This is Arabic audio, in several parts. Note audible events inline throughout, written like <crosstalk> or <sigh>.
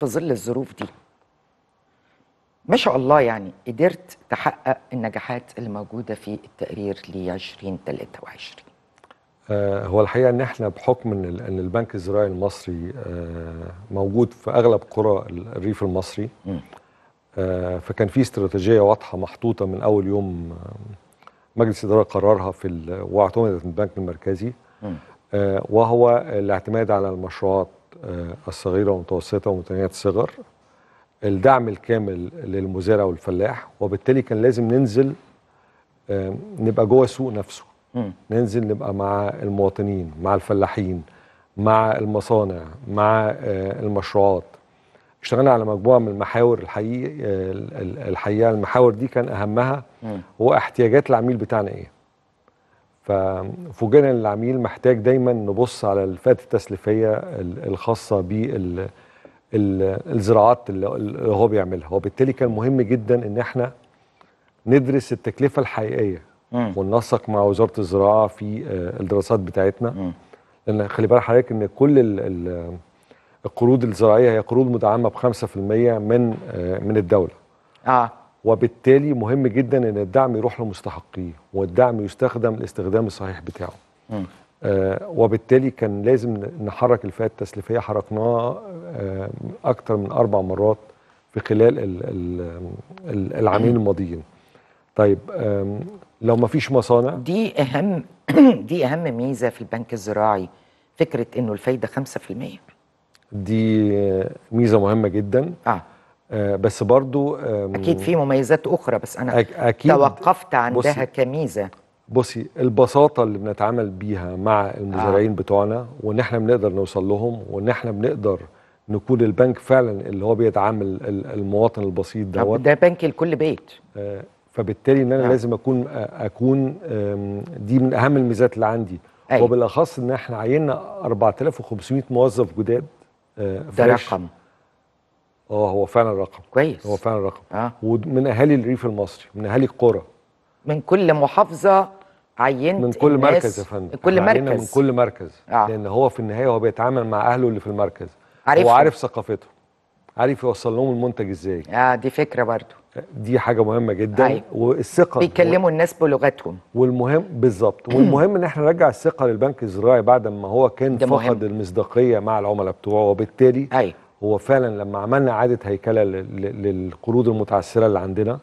في ظل الظروف دي ما شاء الله يعني قدرت تحقق النجاحات اللي موجوده في التقرير ل 2023 آه، هو الحقيقه ان احنا بحكم ان, البنك الزراعي المصري آه، موجود في اغلب قرى الريف المصري آه، فكان في استراتيجيه واضحه محطوطه من اول يوم مجلس الاداره قررها في واعتمدت من البنك المركزي وهو الاعتماد على المشروعات آه، الصغيره والمتوسطه ومتناهيه الصغر الدعم الكامل للمزارع والفلاح وبالتالي كان لازم ننزل آه، نبقى جوه السوق نفسه ننزل نبقى مع المواطنين مع الفلاحين مع المصانع مع آه، المشروعات اشتغلنا على مجموعه من المحاور الحقيقيه الحقيقه المحاور دي كان اهمها هو احتياجات العميل بتاعنا ايه ففوجئنا ان العميل محتاج دايما نبص على الفئات التسليفيه الخاصه بالزراعات اللي هو بيعملها وبالتالي كان مهم جدا ان احنا ندرس التكلفه الحقيقيه وننسق مع وزاره الزراعه في آه، الدراسات بتاعتنا لان خلي بالك حضرتك ان كل القروض الزراعيه هي قروض مدعمه ب 5% من آه، من الدوله. اه وبالتالي مهم جدا ان الدعم يروح لمستحقيه والدعم يستخدم الاستخدام الصحيح بتاعه آه وبالتالي كان لازم نحرك الفئه التسليفيه حركناها آه اكتر من اربع مرات في خلال الـ الـ الـ العامين الماضيين طيب لو ما فيش مصانع دي اهم <clears throat> دي اهم ميزه في البنك الزراعي فكره انه الفايده 5% دي ميزه مهمه جدا آه. آه، بس برضو اكيد في مميزات اخرى بس انا أكيد توقفت عندها كميزه بصي البساطه اللي بنتعامل بيها مع المزارعين آه. بتوعنا وان احنا بنقدر نوصل لهم وان احنا بنقدر نكون البنك فعلا اللي هو بيتعامل المواطن البسيط دوت ده بنك لكل بيت آه، فبالتالي ان انا آه. لازم اكون آه، اكون دي من اهم الميزات اللي عندي أي. أيوة. وبالاخص ان احنا عيننا 4500 موظف جداد ده رقم اه هو فعلا رقم كويس هو فعلا رقم آه. ومن اهالي الريف المصري من اهالي القرى من كل محافظه عينت من كل مركز يا فندم من كل مركز من كل مركز آه. لان هو في النهايه هو بيتعامل مع اهله اللي في المركز عارف هو عارف ثقافته عارف يوصل لهم المنتج ازاي اه دي فكره برضو دي حاجه مهمه جدا آه. والثقه بيكلموا و... الناس بلغتهم والمهم بالظبط <clears throat> والمهم ان احنا نرجع الثقه للبنك الزراعي بعد ما هو كان فقد المصداقيه مع العملاء بتوعه وبالتالي أيوة. هو فعلا لما عملنا اعاده هيكله للقروض المتعثره اللي عندنا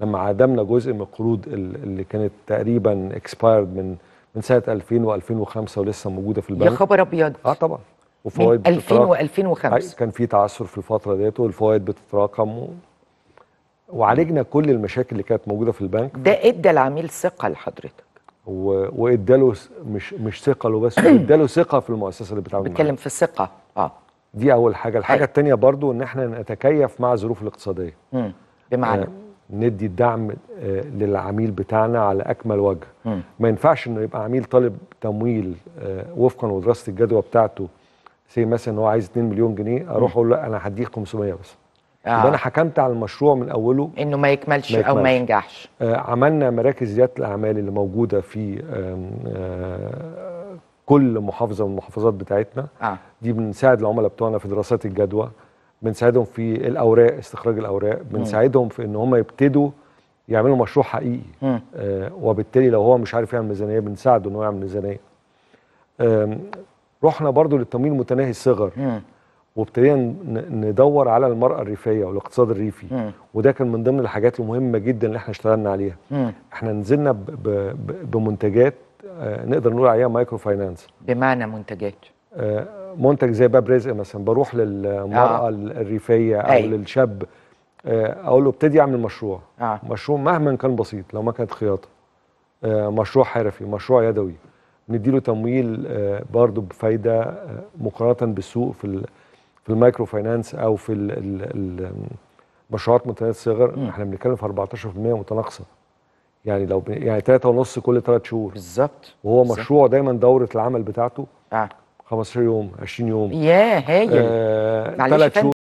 لما عدمنا جزء من القروض اللي كانت تقريبا اكسبايرد من من سنه 2000 و2005 ولسه موجوده في البنك يا خبر ابيض اه طبعا وفوائد 2000 و2005 كان في تعثر في الفتره ديت والفوائد بتتراكم و... وعالجنا كل المشاكل اللي كانت موجوده في البنك ده ادى العميل ثقه لحضرتك و... واداله مش مش ثقه له بس اداله ثقه في المؤسسه اللي بتعامل معاها بتكلم في الثقه اه دي اول حاجه الحاجه أيوة. التانيه برضو ان احنا نتكيف مع الظروف الاقتصاديه مم. بمعنى آه ندي الدعم آه للعميل بتاعنا على اكمل وجه مم. ما ينفعش انه يبقى عميل طالب تمويل آه وفقا لدراسه الجدوى بتاعته زي مثلا ان هو عايز 2 مليون جنيه اروح اقول له انا هديك 500 بس آه. يبقى انا حكمت على المشروع من اوله انه ما يكملش, ما يكملش. او ما ينجحش آه عملنا مراكز رياده الاعمال اللي موجوده في آه كل محافظه من المحافظات بتاعتنا آه. دي بنساعد العملاء بتوعنا في دراسات الجدوى بنساعدهم في الاوراق استخراج الاوراق بنساعدهم في ان هم يبتدوا يعملوا مشروع حقيقي آه وبالتالي لو هو مش عارف يعمل ميزانيه بنساعده ان هو يعمل ميزانيه رحنا برضو للتمويل المتناهي الصغر وابتدينا ندور على المرأة الريفية والاقتصاد الريفي وده كان من ضمن الحاجات المهمة جدا اللي احنا اشتغلنا عليها احنا نزلنا بمنتجات آه، نقدر نقول عليها مايكرو فاينانس بمعنى منتجات آه، منتج زي باب رزق مثلا بروح للمراه آه. الريفيه او أي. للشاب آه، اقول له ابتدي اعمل مشروع آه. مشروع مهما كان بسيط لو ما كانت خياطه مشروع حرفي مشروع يدوي نديله تمويل برضه بفايده مقارنه بالسوق في في المايكرو فاينانس او في المشروعات متناهيه الصغر احنا بنتكلم في 14% متناقصه يعني لو ب... يعني ثلاثة ونص كل ثلاث شهور بالظبط وهو بالزبط. مشروع دايما دورة العمل بتاعته آه. 15 يوم 20 يوم ياه هايل ثلاث آه، شهور